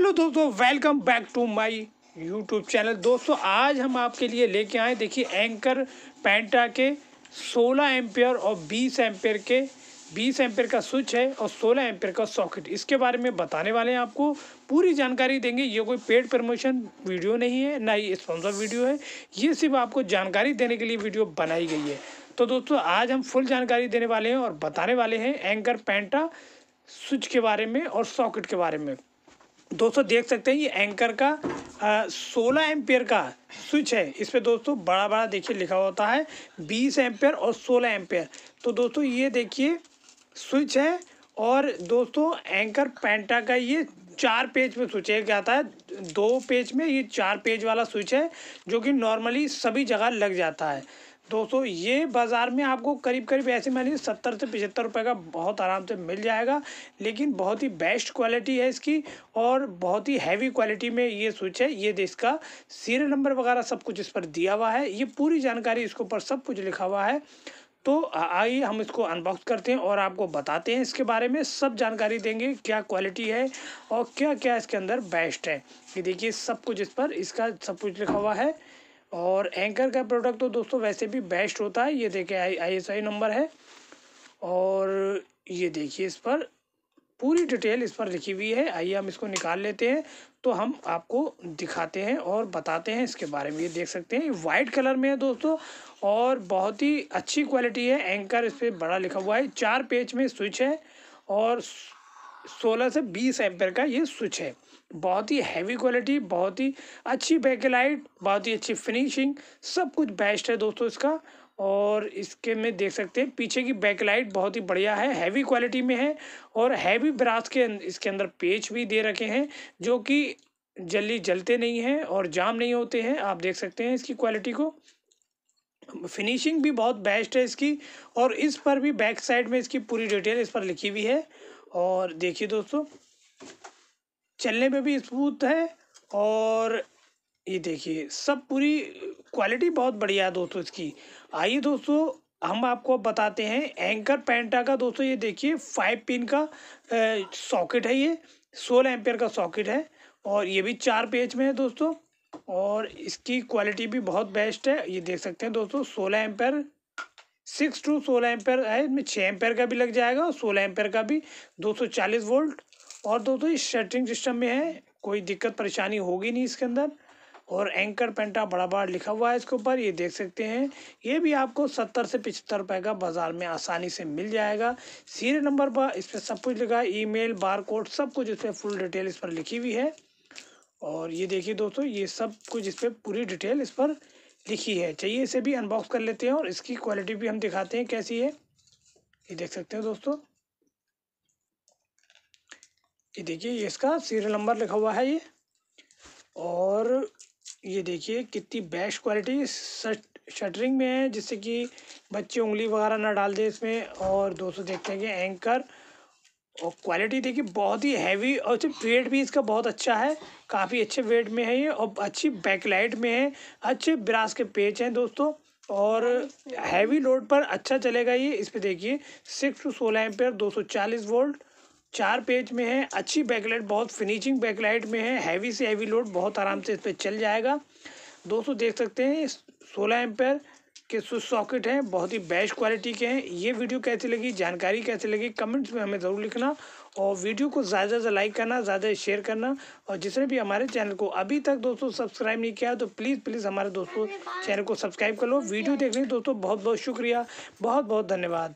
hello दोस्तों welcome back to my YouTube channel दोस्तों आज हम आपके लिए लेके आए देखिए एंकर पैंटा के 16 एम्पेयर और 20 एम्पेयर के 20 एम्पेयर का स्विच है और 16 एम्पेयर का सॉकेट इसके बारे में बताने वाले हैं आपको पूरी जानकारी देंगे ये कोई पेड प्रमोशन वीडियो नहीं है ना ही स्पॉन्सर वीडियो है ये सिर्फ आपको जानकारी देने के लिए वीडियो बनाई गई है तो दोस्तों आज हम फुल जानकारी देने वाले हैं और बताने वाले हैं एंकर पैंटा स्विच के बारे में और सॉकेट के बारे में दोस्तों देख सकते हैं ये एंकर का सोलह एम्पेयर का स्विच है इस पर दोस्तों बड़ा बड़ा देखिए लिखा होता है बीस एम्पेयर और सोलह एम्पेयर तो दोस्तों ये देखिए स्विच है और दोस्तों एंकर पेंटा का ये चार पेज में स्विच है क्या है दो पेज में ये चार पेज वाला स्विच है जो कि नॉर्मली सभी जगह लग जाता है दोस्तों ये बाज़ार में आपको करीब करीब ऐसे मान लीजिए सत्तर से पचहत्तर रुपये का बहुत आराम से मिल जाएगा लेकिन बहुत ही बेस्ट क्वालिटी है इसकी और बहुत ही हैवी क्वालिटी में ये स्विच है ये इसका सीरियल नंबर वगैरह सब कुछ इस पर दिया हुआ है ये पूरी जानकारी इसके ऊपर सब कुछ लिखा हुआ है तो आइए हम इसको अनबॉक्स करते हैं और आपको बताते हैं इसके बारे में सब जानकारी देंगे क्या क्वालिटी है और क्या क्या इसके अंदर बेस्ट है ये देखिए सब कुछ इस पर इसका सब कुछ लिखा हुआ है और एंकर का प्रोडक्ट तो दोस्तों वैसे भी बेस्ट होता है ये देखिए आई आई नंबर है और ये देखिए इस पर पूरी डिटेल इस पर लिखी हुई है आइए हम इसको निकाल लेते हैं तो हम आपको दिखाते हैं और बताते हैं इसके बारे में ये देख सकते हैं वाइट कलर में है दोस्तों और बहुत ही अच्छी क्वालिटी है एंकर इस पर बड़ा लिखा हुआ है चार पेज में स्विच है और सोलह से बीस एम्पेयर का ये स्विच है बहुत ही हैवी क्वालिटी बहुत ही अच्छी बैकलाइट बहुत ही अच्छी फिनिशिंग सब कुछ बेस्ट है दोस्तों इसका और इसके में देख सकते हैं पीछे की बैकलाइट बहुत ही बढ़िया है हैवी क्वालिटी में है और हैवी ब्रास के अं-, इसके अंदर पेच भी दे रखे हैं जो कि जल्दी जलते नहीं हैं और जाम नहीं होते हैं आप देख सकते हैं इसकी क्वालिटी को फिनिशिंग भी बहुत बेस्ट है इसकी और इस पर भी बैक साइड में इसकी पूरी डिटेल इस पर लिखी हुई है और देखिए दोस्तों चलने में भी स्मूथ है और ये देखिए सब पूरी क्वालिटी बहुत बढ़िया है दोस्तों इसकी आइए दोस्तों हम आपको बताते हैं एंकर पैंटा का दोस्तों ये देखिए फाइव पिन का सॉकेट है ये सोलह एम्पेयर का सॉकेट है और ये भी चार पेज में है दोस्तों और इसकी क्वालिटी भी बहुत बेस्ट है ये देख सकते हैं दोस्तों सोलह एम्पेयर सिक्स टू सोलह एम्पेयर है इसमें छः एम्पेयर का भी लग जाएगा और सोलह एम्पेयर का भी दो सौ चालीस वोल्ट और दोस्तों इस सेटिंग सिस्टम में है कोई दिक्कत परेशानी होगी नहीं इसके अंदर और एंकर पेंटा बड़ा बड़ा लिखा हुआ है इसके ऊपर ये देख सकते हैं ये भी आपको सत्तर से पचहत्तर रुपये का बाज़ार में आसानी से मिल जाएगा सीरियल नंबर पर इस पर सब कुछ लिखा है ईमेल बारकोड सब कुछ इस पर फुल डिटेल इस पर लिखी हुई है और ये देखिए दोस्तों ये सब कुछ इस पर पूरी डिटेल इस पर लिखी है चाहिए इसे भी अनबॉक्स कर लेते हैं और इसकी क्वालिटी भी हम दिखाते हैं कैसी है ये देख सकते हैं दोस्तों ये देखिए ये इसका सीरियल नंबर लिखा हुआ है ये और ये देखिए कितनी बेस्ट क्वालिटी शटरिंग में है जिससे कि बच्चे उंगली वगैरह ना डाल दें इसमें और दोस्तों देखते हैं कि एंकर और क्वालिटी देखिए बहुत ही हैवी और वेट भी इसका बहुत अच्छा है काफ़ी अच्छे वेट में है ये और अच्छी बैकलाइट में है अच्छे ब्रास के पेच हैं दोस्तों और हैवी लोड पर अच्छा चलेगा ये इस पर देखिए सिक्स टू सोलह एम एम्पेयर दो सौ चालीस वोल्ट चार पेज में है अच्छी बैकलाइट बहुत फिनिशिंग बैकलाइट में है हैवी से हैवी लोड बहुत आराम से इस पर चल जाएगा दोस्तों देख सकते हैं सोलह एम्पेयर के स्विच सॉकेट हैं बहुत ही बेस्ट क्वालिटी के हैं ये वीडियो कैसी लगी जानकारी कैसी लगी कमेंट्स में हमें ज़रूर लिखना और वीडियो को ज़्यादा से ज़्यादा लाइक करना ज़्यादा शेयर करना और जिसने भी हमारे चैनल को अभी तक दोस्तों सब्सक्राइब नहीं किया तो प्लीज़ प्लीज़ हमारे दोस्तों चैनल को सब्सक्राइब कर लो वीडियो देखने दोस्तों बहुत बहुत शुक्रिया बहुत बहुत धन्यवाद